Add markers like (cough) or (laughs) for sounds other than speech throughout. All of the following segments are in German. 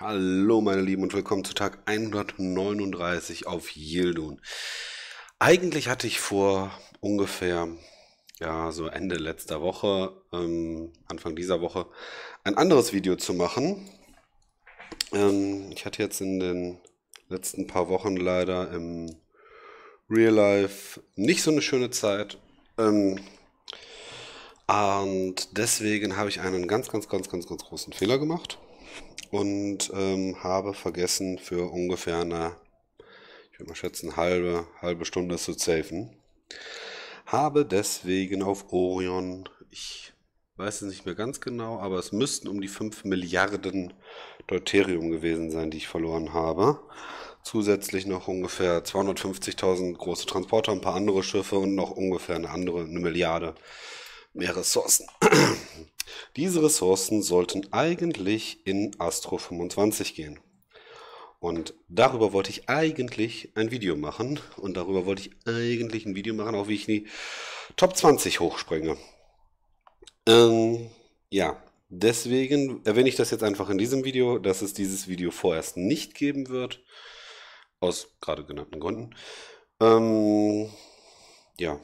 Hallo meine Lieben und willkommen zu Tag 139 auf Yildun. Eigentlich hatte ich vor ungefähr ja so Ende letzter Woche, ähm, Anfang dieser Woche, ein anderes Video zu machen. Ähm, ich hatte jetzt in den letzten paar Wochen leider im Real Life nicht so eine schöne Zeit. Ähm, und deswegen habe ich einen ganz, ganz, ganz, ganz, ganz großen Fehler gemacht und ähm, habe vergessen, für ungefähr eine, ich würde mal schätzen, halbe, halbe Stunde zu safen. Habe deswegen auf Orion, ich weiß es nicht mehr ganz genau, aber es müssten um die 5 Milliarden Deuterium gewesen sein, die ich verloren habe. Zusätzlich noch ungefähr 250.000 große Transporter, ein paar andere Schiffe und noch ungefähr eine andere, eine Milliarde mehr Ressourcen. Diese Ressourcen sollten eigentlich in Astro 25 gehen. Und darüber wollte ich eigentlich ein Video machen. Und darüber wollte ich eigentlich ein Video machen, auch wie ich in die Top 20 hochspringe. Ähm, ja, deswegen erwähne ich das jetzt einfach in diesem Video, dass es dieses Video vorerst nicht geben wird. Aus gerade genannten Gründen. Ähm, ja,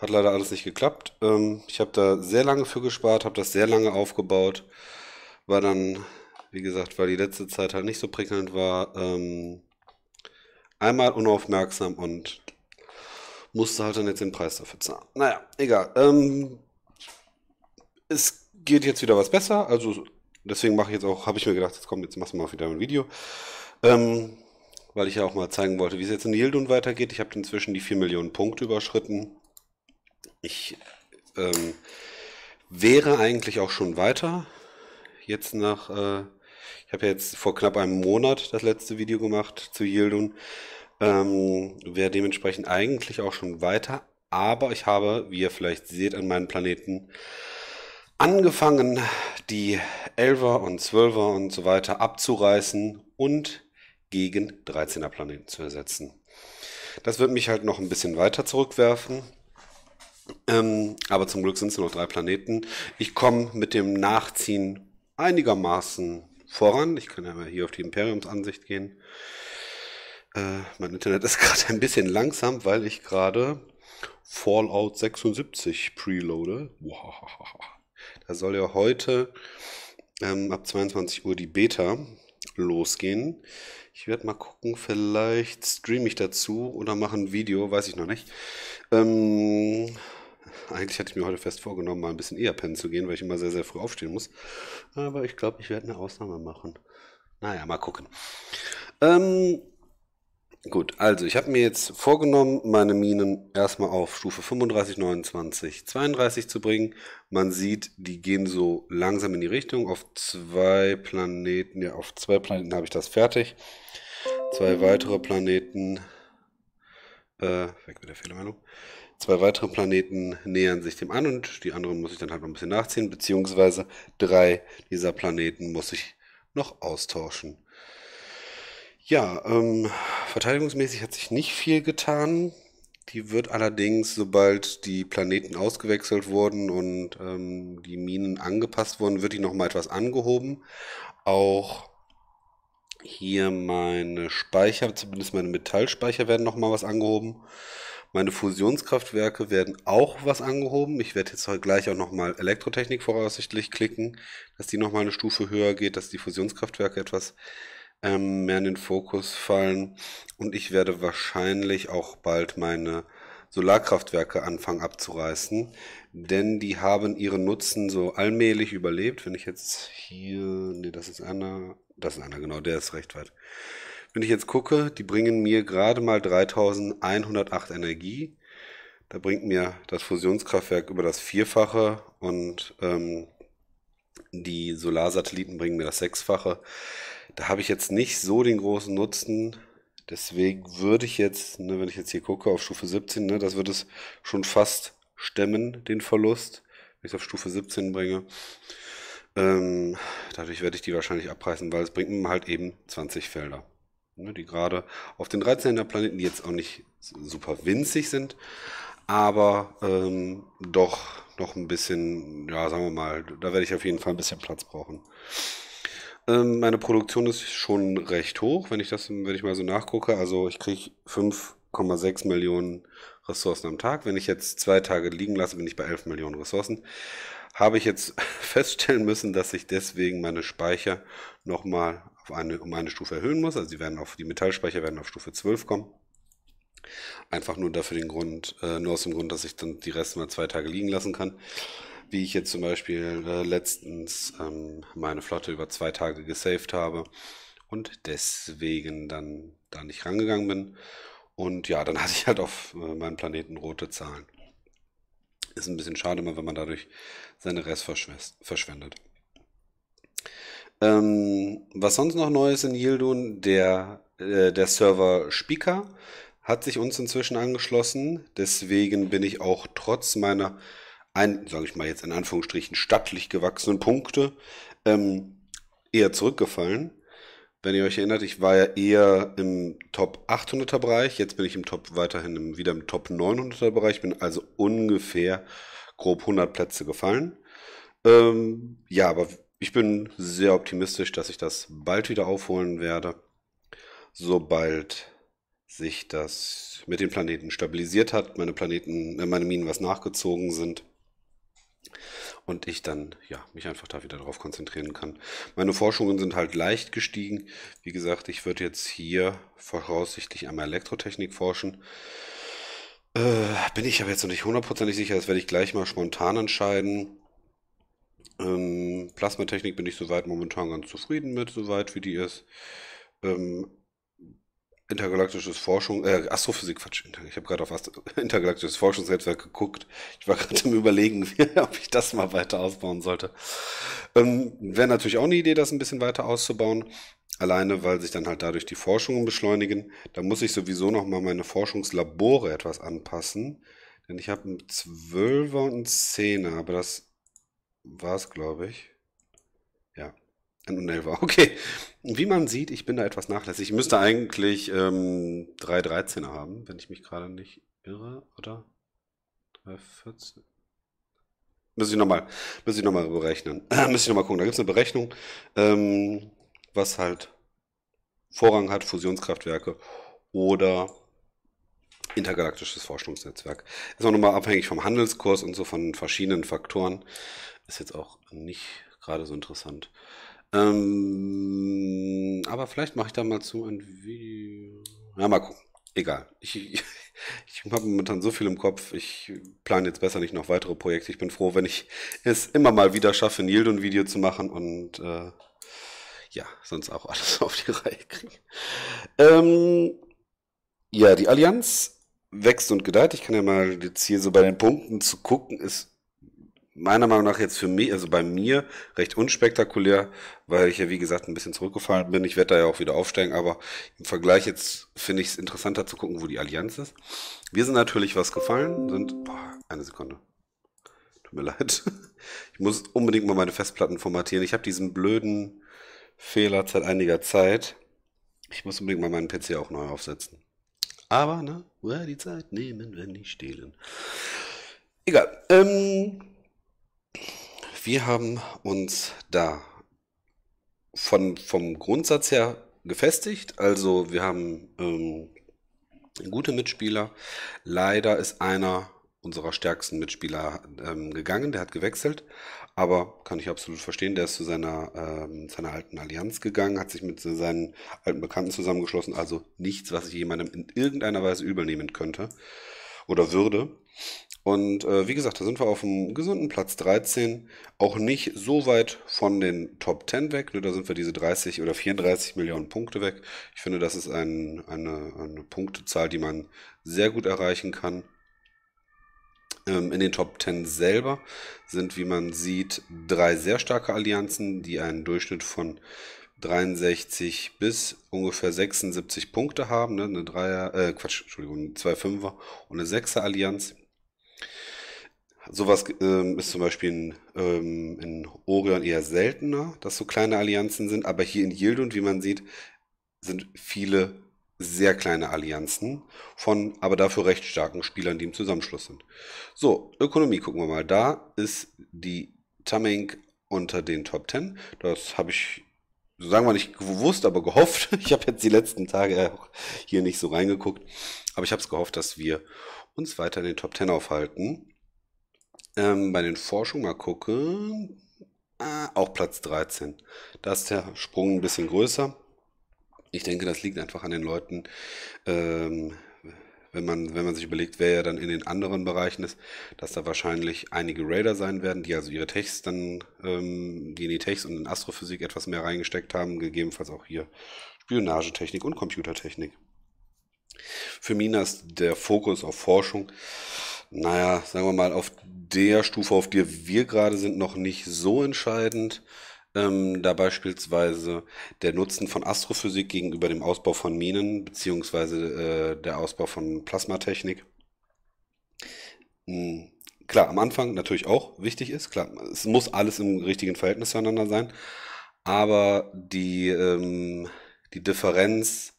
hat leider alles nicht geklappt. Ähm, ich habe da sehr lange für gespart, habe das sehr lange aufgebaut. War dann, wie gesagt, weil die letzte Zeit halt nicht so prickelnd war, ähm, einmal unaufmerksam und musste halt dann jetzt den Preis dafür zahlen. Naja, egal. Ähm, es geht jetzt wieder was besser. Also deswegen mache ich jetzt auch, habe ich mir gedacht, jetzt komm, jetzt machst du mal wieder ein Video. Ähm, weil ich ja auch mal zeigen wollte, wie es jetzt in Yildun weitergeht. Ich habe inzwischen die 4 Millionen Punkte überschritten. Ich ähm, wäre eigentlich auch schon weiter. Jetzt nach, äh, ich habe ja jetzt vor knapp einem Monat das letzte Video gemacht zu Yildun. Ähm, wäre dementsprechend eigentlich auch schon weiter. Aber ich habe, wie ihr vielleicht seht, an meinen Planeten angefangen, die Elver und Zwölfer und so weiter abzureißen und gegen 13er Planeten zu ersetzen. Das wird mich halt noch ein bisschen weiter zurückwerfen. Ähm, aber zum Glück sind es nur noch drei Planeten. Ich komme mit dem Nachziehen einigermaßen voran. Ich kann ja mal hier auf die Imperiumsansicht gehen. Äh, mein Internet ist (laughs) gerade ein bisschen langsam, weil ich gerade Fallout 76 preloade. Da soll ja heute ähm, ab 22 Uhr die Beta losgehen. Ich werde mal gucken, vielleicht streame ich dazu oder mache ein Video, weiß ich noch nicht. Ähm, eigentlich hatte ich mir heute fest vorgenommen, mal ein bisschen eher pennen zu gehen, weil ich immer sehr, sehr früh aufstehen muss. Aber ich glaube, ich werde eine Ausnahme machen. Naja, mal gucken. Ähm, gut, also ich habe mir jetzt vorgenommen, meine Minen erstmal auf Stufe 35, 29, 32 zu bringen. Man sieht, die gehen so langsam in die Richtung. Auf zwei Planeten, ja, auf zwei Planeten habe ich das fertig. Zwei weitere Planeten. Äh, weg mit der Fehlermeldung. Zwei weitere Planeten nähern sich dem an und die anderen muss ich dann halt noch ein bisschen nachziehen, beziehungsweise drei dieser Planeten muss ich noch austauschen. Ja, ähm, verteidigungsmäßig hat sich nicht viel getan. Die wird allerdings, sobald die Planeten ausgewechselt wurden und ähm, die Minen angepasst wurden, wird die nochmal etwas angehoben. Auch hier meine Speicher, zumindest meine Metallspeicher werden nochmal was angehoben. Meine Fusionskraftwerke werden auch was angehoben. Ich werde jetzt heute gleich auch nochmal Elektrotechnik voraussichtlich klicken, dass die nochmal eine Stufe höher geht, dass die Fusionskraftwerke etwas ähm, mehr in den Fokus fallen. Und ich werde wahrscheinlich auch bald meine Solarkraftwerke anfangen abzureißen, denn die haben ihren Nutzen so allmählich überlebt. Wenn ich jetzt hier, nee, das ist einer, das ist einer, genau, der ist recht weit. Wenn ich jetzt gucke, die bringen mir gerade mal 3108 Energie. Da bringt mir das Fusionskraftwerk über das Vierfache und ähm, die Solarsatelliten bringen mir das Sechsfache. Da habe ich jetzt nicht so den großen Nutzen. Deswegen würde ich jetzt, ne, wenn ich jetzt hier gucke, auf Stufe 17, ne, das wird es schon fast stemmen, den Verlust, wenn ich es auf Stufe 17 bringe. Ähm, dadurch werde ich die wahrscheinlich abreißen, weil es bringt mir halt eben 20 Felder ne, die gerade auf den 13er Planeten, die jetzt auch nicht super winzig sind, aber ähm, doch noch ein bisschen, ja, sagen wir mal, da werde ich auf jeden Fall ein bisschen Platz brauchen. Ähm, meine Produktion ist schon recht hoch, wenn ich das, wenn ich mal so nachgucke. Also ich kriege 5,6 Millionen Ressourcen am Tag. Wenn ich jetzt zwei Tage liegen lasse, bin ich bei 11 Millionen Ressourcen. Habe ich jetzt (laughs) feststellen müssen, dass ich deswegen meine Speicher nochmal eine, um eine Stufe erhöhen muss. Also die, werden auf, die Metallspeicher werden auf Stufe 12 kommen. Einfach nur dafür den Grund, äh, nur aus dem Grund, dass ich dann die Reste mal zwei Tage liegen lassen kann. Wie ich jetzt zum Beispiel äh, letztens ähm, meine Flotte über zwei Tage gesaved habe und deswegen dann da nicht rangegangen bin. Und ja, dann (laughs) hatte ich halt auf äh, meinem Planeten rote Zahlen. Ist ein bisschen schade, wenn man dadurch seine Rest verschwendet. Ähm, was sonst noch Neues in Yildun? Der, äh, der Server Speaker hat sich uns inzwischen angeschlossen. Deswegen bin ich auch trotz meiner, sage ich mal jetzt in Anführungsstrichen, stattlich gewachsenen Punkte ähm, eher zurückgefallen. Wenn ihr euch erinnert, ich war ja eher im Top 800er Bereich. Jetzt bin ich im Top weiterhin im, wieder im Top 900er Bereich. Bin also ungefähr grob 100 Plätze gefallen. Ähm, ja, aber ich bin sehr optimistisch, dass ich das bald wieder aufholen werde, sobald sich das mit den Planeten stabilisiert hat, meine Planeten, äh, meine Minen was nachgezogen sind und ich dann ja mich einfach da wieder darauf konzentrieren kann. Meine Forschungen sind halt leicht gestiegen. Wie gesagt, ich würde jetzt hier voraussichtlich einmal Elektrotechnik forschen. Äh, bin ich aber jetzt noch nicht hundertprozentig sicher, das werde ich gleich mal spontan entscheiden. Ähm, Plasmatechnik bin ich soweit momentan ganz zufrieden mit, soweit wie die ist. Ähm, intergalaktisches Forschung, äh, Astrophysik, Quatsch, ich habe gerade auf Astro (laughs) intergalaktisches Forschungsnetzwerk geguckt. Ich war gerade im Überlegen, (laughs) ob ich das mal weiter ausbauen sollte. Ähm, Wäre natürlich auch eine Idee, das ein bisschen weiter auszubauen. Alleine, weil sich dann halt dadurch die Forschungen beschleunigen. Da muss ich sowieso nochmal meine Forschungslabore etwas anpassen. Denn ich habe einen Zwölfer und einen Zehner, aber das war es, glaube ich. Ja, und 11 war. Okay. Wie man sieht, ich bin da etwas nachlässig. Ich müsste eigentlich ähm, 3,13er haben, wenn ich mich gerade nicht irre, oder? 3,14. Muss ich nochmal noch, mal, muss ich berechnen. (clears throat) muss ich nochmal gucken. Da gibt es eine Berechnung, ähm, was halt Vorrang hat, Fusionskraftwerke oder intergalaktisches Forschungsnetzwerk. Ist auch nochmal abhängig vom Handelskurs und so von verschiedenen Faktoren. Ist jetzt auch nicht gerade so interessant. Ähm, aber vielleicht mache ich da mal zu ein Video. Ja, mal gucken. Egal. Ich, ich, (laughs) ich habe momentan so viel im Kopf. Ich plane jetzt besser nicht noch weitere Projekte. Ich bin froh, wenn ich es immer mal wieder schaffe, ein Yieldon-Video zu machen und äh, ja, sonst auch alles (laughs) auf die Reihe kriege. Ähm, ja, die Allianz wächst und gedeiht. Ich kann ja mal jetzt hier so bei den Punkten zu gucken, ist meiner Meinung nach jetzt für mich, also bei mir, recht unspektakulär, weil ich ja, wie gesagt, ein bisschen zurückgefallen bin. Ich werde da ja auch wieder aufsteigen, aber im Vergleich jetzt finde ich es interessanter zu gucken, wo die Allianz ist. Wir sind natürlich was gefallen, sind, boah, eine Sekunde. Tut mir leid. (laughs) Ich muss unbedingt mal meine Festplatten formatieren. Ich habe diesen blöden Fehler seit einiger Zeit. Ich muss unbedingt mal meinen PC auch neu aufsetzen. Aber, ne, woher die Zeit nehmen, wenn nicht stehlen. Egal. Ähm, wir haben uns da von, vom Grundsatz her gefestigt. Also wir haben ähm, gute Mitspieler. Leider ist einer unserer stärksten Mitspieler ähm, gegangen, der hat gewechselt. Aber kann ich absolut verstehen, der ist zu seiner, ähm, seiner alten Allianz gegangen, hat sich mit seinen alten Bekannten zusammengeschlossen. Also nichts, was ich jemandem in irgendeiner Weise übel nehmen könnte oder würde. Und äh, wie gesagt, da sind wir auf dem gesunden Platz 13. Auch nicht so weit von den Top 10 weg. Nur da sind wir diese 30 oder 34 Millionen Punkte weg. Ich finde, das ist ein, eine, eine Punktezahl, die man sehr gut erreichen kann. Ähm, in den Top 10 selber sind, wie man sieht, drei sehr starke Allianzen, die einen Durchschnitt von 63 bis ungefähr 76 Punkte haben. Ne? Eine Dreier, äh, Quatsch, Entschuldigung, zwei Fünfer und eine Sechser Allianz. Sowas ähm, ist zum Beispiel in, ähm, in Orion eher seltener, dass so kleine Allianzen sind, aber hier in Yield und wie man sieht, sind viele sehr kleine Allianzen von aber dafür recht starken Spielern, die im Zusammenschluss sind. So, Ökonomie gucken wir mal. Da ist die Taming unter den Top 10. Das habe ich, sagen wir nicht gewusst, aber gehofft. (laughs) Ich habe jetzt die letzten Tage auch hier nicht so reingeguckt. Aber ich habe es gehofft, dass wir uns weiter in den Top 10 aufhalten. Ähm, bei den Forschungen mal gucken. Ah, auch Platz 13. Da ist der Sprung ein bisschen größer. Ich denke, das liegt einfach an den Leuten. Ähm, wenn man, wenn man sich überlegt, wer ja dann in den anderen Bereichen ist, dass da wahrscheinlich einige Raider sein werden, die also ihre Techs dann, ähm, die in die Techs und in Astrophysik etwas mehr reingesteckt haben, gegebenenfalls auch hier Spionagetechnik und Computertechnik. Für Mina ist der Fokus auf Forschung, naja, sagen wir mal, auf der Stufe, auf der wir gerade sind, noch nicht so entscheidend ähm, da beispielsweise der Nutzen von Astrophysik gegenüber dem Ausbau von Minen, beziehungsweise äh, der Ausbau von Plasmatechnik. Mhm. Klar, am Anfang natürlich auch wichtig ist, klar, es muss alles im richtigen Verhältnis zueinander sein, aber die, ähm, die Differenz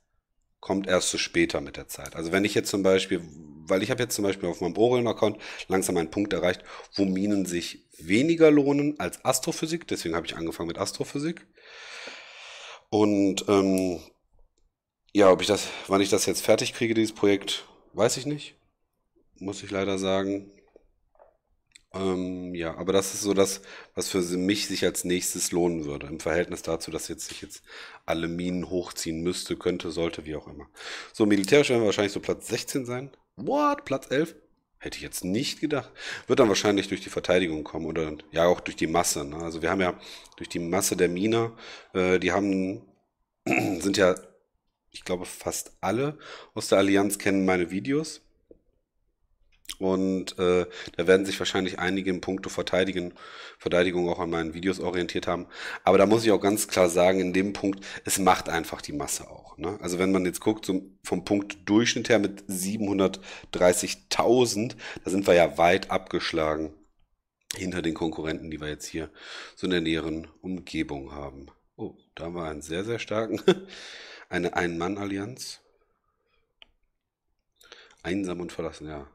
kommt erst zu später mit der Zeit. Also wenn ich jetzt zum Beispiel, weil ich habe jetzt zum Beispiel auf meinem Boreln-Account langsam einen Punkt erreicht, wo Minen sich weniger lohnen als Astrophysik. Deswegen habe ich angefangen mit Astrophysik. Und ähm, ja, ob ich das, wann ich das jetzt fertig kriege, dieses Projekt, weiß ich nicht. Muss ich leider sagen. Ähm, ja, aber das ist so das, was für mich sich als nächstes lohnen würde. Im Verhältnis dazu, dass jetzt ich jetzt alle Minen hochziehen müsste, könnte, sollte, wie auch immer. So, militärisch werden wir wahrscheinlich so Platz 16 sein. What? Platz 11? Hätte ich jetzt nicht gedacht. Wird dann wahrscheinlich durch die Verteidigung kommen oder ja auch durch die Masse. Ne? Also wir haben ja durch die Masse der Miner, äh, die haben, (clears throat) sind ja, ich glaube, fast alle aus der Allianz kennen meine Videos. Und äh, da werden sich wahrscheinlich einige in puncto Verteidigen, Verteidigung auch an meinen Videos orientiert haben. Aber da muss ich auch ganz klar sagen, in dem Punkt, es macht einfach die Masse auch. Ne? Also wenn man jetzt guckt, so vom Punkt Durchschnitt her mit 730.000, da sind wir ja weit abgeschlagen hinter den Konkurrenten, die wir jetzt hier so in der näheren Umgebung haben. Oh, da haben wir einen sehr, sehr starken, (laughs) eine Ein-Mann-Allianz. Einsam und verlassen, ja.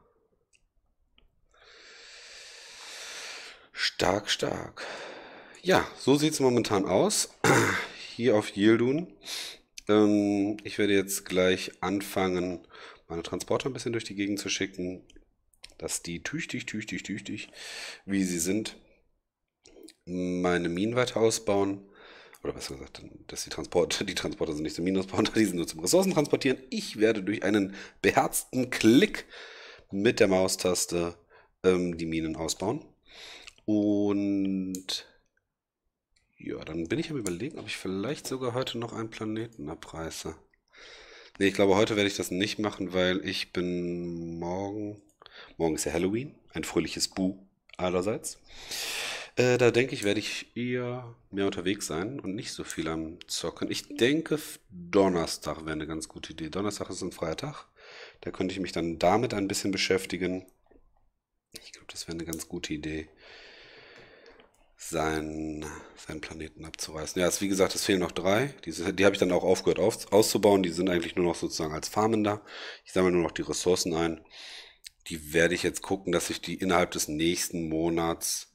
Stark, stark. Ja, so sieht es momentan aus. (clears throat) Hier auf Yieldun. Ähm, ich werde jetzt gleich anfangen, meine Transporter ein bisschen durch die Gegend zu schicken, dass die tüchtig, tüchtig, tüchtig, wie sie sind, meine Minen weiter ausbauen. Oder besser gesagt, dass die Transporter, (laughs) die Transporter sind nicht zum Minen ausbauen, (laughs) die sind nur zum Ressourcen transportieren. Ich werde durch einen beherzten Klick mit der Maustaste ähm, die Minen ausbauen. Und ja, dann bin ich am überlegen, ob ich vielleicht sogar heute noch einen Planeten abreiße. Ne, ich glaube, heute werde ich das nicht machen, weil ich bin morgen. Morgen ist ja Halloween. Ein fröhliches Bu allerseits. Äh, da denke ich, werde ich eher mehr unterwegs sein und nicht so viel am Zocken. Ich denke, Donnerstag wäre eine ganz gute Idee. Donnerstag ist ein Freitag. Da könnte ich mich dann damit ein bisschen beschäftigen. Ich glaube, das wäre eine ganz gute Idee seinen, seinen Planeten abzureißen. Ja, es, wie gesagt, es fehlen noch drei. Diese, die habe ich dann auch aufgehört auf, auszubauen. Die sind eigentlich nur noch sozusagen als Farmen da. Ich sammle nur noch die Ressourcen ein. Die werde ich jetzt gucken, dass ich die innerhalb des nächsten Monats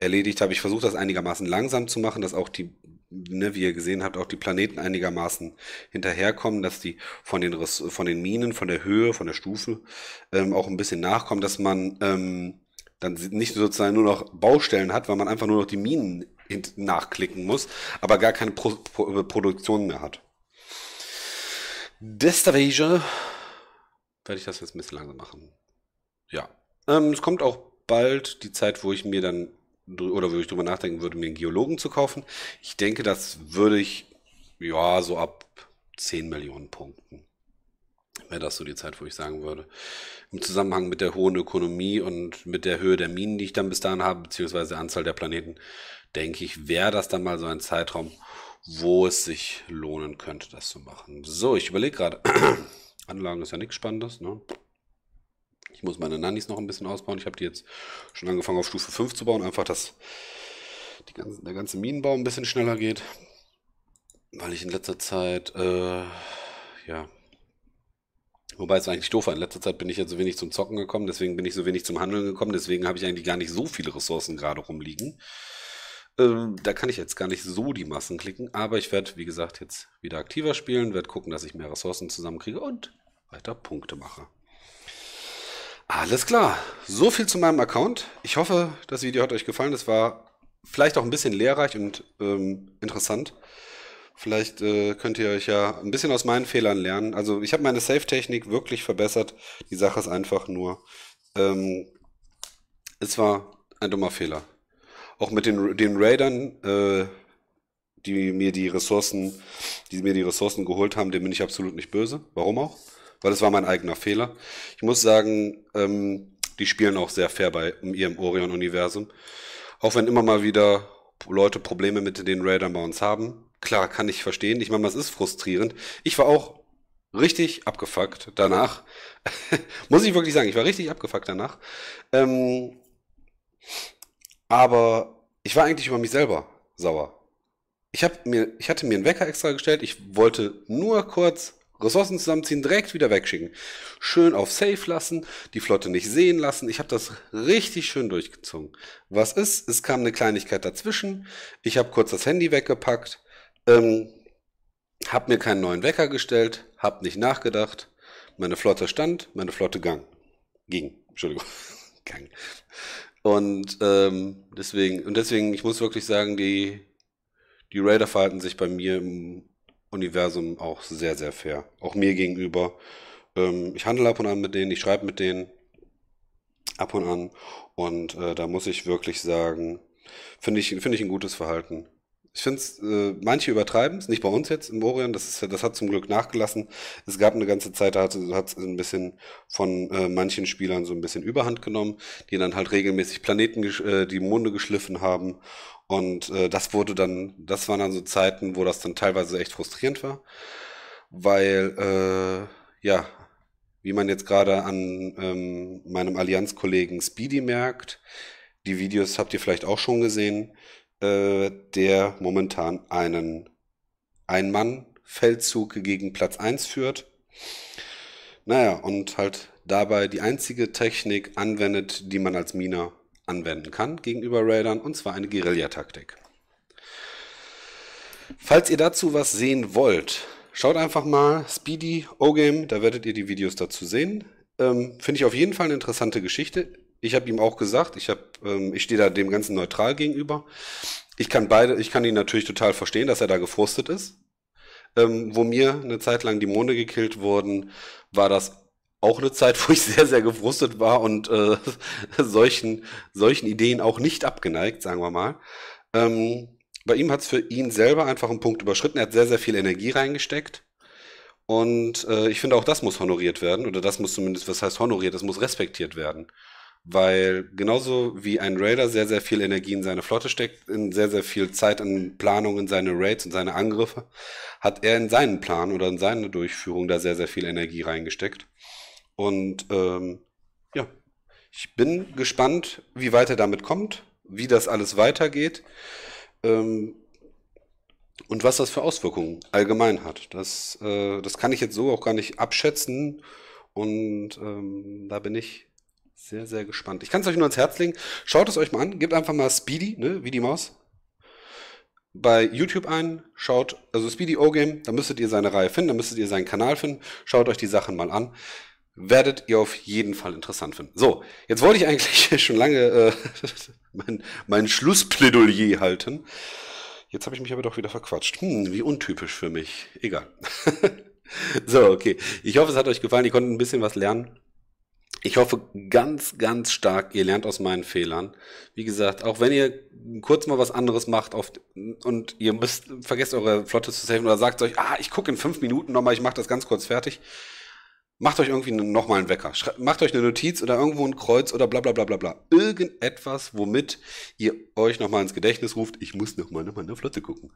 erledigt habe. Ich versuche das einigermaßen langsam zu machen, dass auch die, ne, wie ihr gesehen habt, auch die Planeten einigermaßen hinterherkommen, dass die von den, Res von den Minen, von der Höhe, von der Stufe ähm, auch ein bisschen nachkommen, dass man... Ähm, dann nicht sozusagen nur noch Baustellen hat, weil man einfach nur noch die Minen nachklicken muss, aber gar keine Pro Pro äh, Produktion mehr hat. Deswegen werde ich das jetzt ein bisschen langsam machen. Ja. Ähm, es kommt auch bald die Zeit, wo ich mir dann oder wo ich drüber nachdenken würde, mir einen Geologen zu kaufen. Ich denke, das würde ich ja so ab 10 Millionen Punkten wäre das so die Zeit, wo ich sagen würde. Im Zusammenhang mit der hohen Ökonomie und mit der Höhe der Minen, die ich dann bis dahin habe, beziehungsweise der Anzahl der Planeten, denke ich, wäre das dann mal so ein Zeitraum, wo es sich lohnen könnte, das zu machen. So, ich überlege gerade. (clears throat) Anlagen ist ja nichts Spannendes, ne? Ich muss meine Nannies noch ein bisschen ausbauen. Ich habe die jetzt schon angefangen auf Stufe 5 zu bauen, einfach, dass ganze, der ganze Minenbau ein bisschen schneller geht. Weil ich in letzter Zeit, äh, ja, Wobei es eigentlich doof war. In letzter Zeit bin ich ja so wenig zum Zocken gekommen, deswegen bin ich so wenig zum Handeln gekommen, deswegen habe ich eigentlich gar nicht so viele Ressourcen gerade rumliegen. Ähm, da kann ich jetzt gar nicht so die Massen klicken, aber ich werde, wie gesagt, jetzt wieder aktiver spielen, werde gucken, dass ich mehr Ressourcen zusammenkriege und weiter Punkte mache. Alles klar, so viel zu meinem Account. Ich hoffe, das Video hat euch gefallen. Es war vielleicht auch ein bisschen lehrreich und ähm, interessant. Vielleicht äh, könnt ihr euch ja ein bisschen aus meinen Fehlern lernen. Also ich habe meine Safe-Technik wirklich verbessert. Die Sache ist einfach nur, ähm, es war ein dummer Fehler. Auch mit den, den Raidern, äh, die mir die Ressourcen, die mir die Ressourcen geholt haben, dem bin ich absolut nicht böse. Warum auch? Weil es war mein eigener Fehler. Ich muss sagen, ähm, die spielen auch sehr fair bei ihrem Orion-Universum. Auch wenn immer mal wieder Leute Probleme mit den Raidern bei uns haben. Klar, kann ich verstehen. Ich meine, es ist frustrierend. Ich war auch richtig abgefuckt danach. (laughs) Muss ich wirklich sagen, ich war richtig abgefuckt danach. Ähm, aber ich war eigentlich über mich selber sauer. Ich, hab mir, ich hatte mir einen Wecker extra gestellt. Ich wollte nur kurz Ressourcen zusammenziehen, direkt wieder wegschicken. Schön auf Safe lassen, die Flotte nicht sehen lassen. Ich habe das richtig schön durchgezogen. Was ist? Es kam eine Kleinigkeit dazwischen. Ich habe kurz das Handy weggepackt, ähm, habe mir keinen neuen Wecker gestellt, habe nicht nachgedacht. Meine Flotte stand, meine Flotte gang. Ging, Entschuldigung. (laughs) gang. Und ähm, deswegen, und deswegen, ich muss wirklich sagen, die, die Raider verhalten sich bei mir im Universum auch sehr, sehr fair. Auch mir gegenüber. Ähm, ich handle ab und an mit denen, ich schreibe mit denen ab und an. Und äh, da muss ich wirklich sagen, finde ich, find ich ein gutes Verhalten. Ich finde es, äh, manche übertreiben es, nicht bei uns jetzt im Orion, das, ist, das hat zum Glück nachgelassen. Es gab eine ganze Zeit, da hat es ein bisschen von äh, manchen Spielern so ein bisschen Überhand genommen, die dann halt regelmäßig Planeten, äh, die Munde geschliffen haben. Und äh, das wurde dann, das waren dann so Zeiten, wo das dann teilweise echt frustrierend war, weil, äh, ja, wie man jetzt gerade an ähm, meinem Allianzkollegen Speedy merkt, die Videos habt ihr vielleicht auch schon gesehen. Äh, der momentan einen Ein-Mann-Feldzug gegen Platz 1 führt. Naja, und halt dabei die einzige Technik anwendet, die man als Miner anwenden kann gegenüber Raidern, und zwar eine Guerillataktik. Falls ihr dazu was sehen wollt, schaut einfach mal Speedy O-Game, da werdet ihr die Videos dazu sehen. Ähm, Finde ich auf jeden Fall eine interessante Geschichte. Ich habe ihm auch gesagt, ich, ähm, ich stehe da dem Ganzen neutral gegenüber. Ich kann beide, ich kann ihn natürlich total verstehen, dass er da gefrustet ist. Ähm, wo mir eine Zeit lang die Monde gekillt wurden, war das auch eine Zeit, (laughs) wo ich sehr, sehr gefrustet war und äh, (laughs) solchen, solchen Ideen auch nicht abgeneigt, sagen wir mal. Ähm, bei ihm hat es für ihn selber einfach einen Punkt überschritten. Er hat sehr, sehr viel Energie reingesteckt. Und äh, ich finde, auch das muss honoriert werden. Oder das muss zumindest, was heißt honoriert, das muss respektiert werden weil genauso wie ein Raider sehr, sehr viel Energie in seine Flotte steckt, in sehr, sehr viel Zeit in Planung, in seine Raids und seine Angriffe, hat er in seinen Plan oder in seine Durchführung da sehr, sehr viel Energie reingesteckt. Und ähm, ja, ich bin gespannt, wie weit er damit kommt, wie das alles weitergeht ähm, und was das für Auswirkungen allgemein hat. Das, äh, das kann ich jetzt so auch gar nicht abschätzen und ähm, da bin ich sehr, sehr gespannt. Ich kann es euch nur ans Herz legen. Schaut es euch mal an. Gebt einfach mal Speedy, ne, wie die Maus, bei YouTube ein. Schaut, also Speedy O-Game, da müsstet ihr seine Reihe finden, da müsstet ihr seinen Kanal finden. Schaut euch die Sachen mal an. Werdet ihr auf jeden Fall interessant finden. So, jetzt wollte ich eigentlich (laughs) schon lange äh, (laughs) mein, mein Schlussplädoyer halten. Jetzt habe ich mich aber doch wieder verquatscht. Hm, wie untypisch für mich. Egal. (laughs) so, okay. Ich hoffe, es hat euch gefallen. Ihr konntet ein bisschen was lernen. Ich hoffe ganz, ganz stark, ihr lernt aus meinen Fehlern. Wie gesagt, auch wenn ihr kurz mal was anderes macht auf, und ihr müsst, vergesst eure Flotte zu saven oder sagt euch, ah, ich gucke in fünf Minuten nochmal, ich mache das ganz kurz fertig. Macht euch irgendwie nochmal einen Wecker. Schreibt, macht euch eine Notiz oder irgendwo ein Kreuz oder bla bla bla bla bla. Irgendetwas, womit ihr euch nochmal ins Gedächtnis ruft, ich muss nochmal in der Flotte gucken.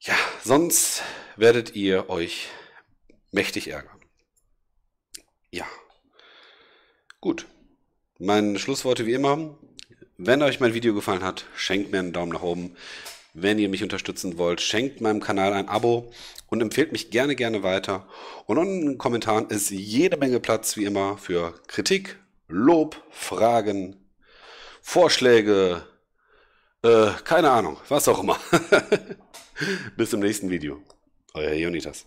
Ja, sonst werdet ihr euch mächtig ärgern. Ja. Gut. Meine Schlussworte wie immer. Wenn euch mein Video gefallen hat, schenkt mir einen Daumen nach oben. Wenn ihr mich unterstützen wollt, schenkt meinem Kanal ein Abo und empfehlt mich gerne, gerne weiter. Und unten in den Kommentaren ist jede Menge Platz, wie immer, für Kritik, Lob, Fragen, Vorschläge, äh, keine Ahnung, was auch immer. (laughs) Bis zum nächsten Video. Euer Jonitas.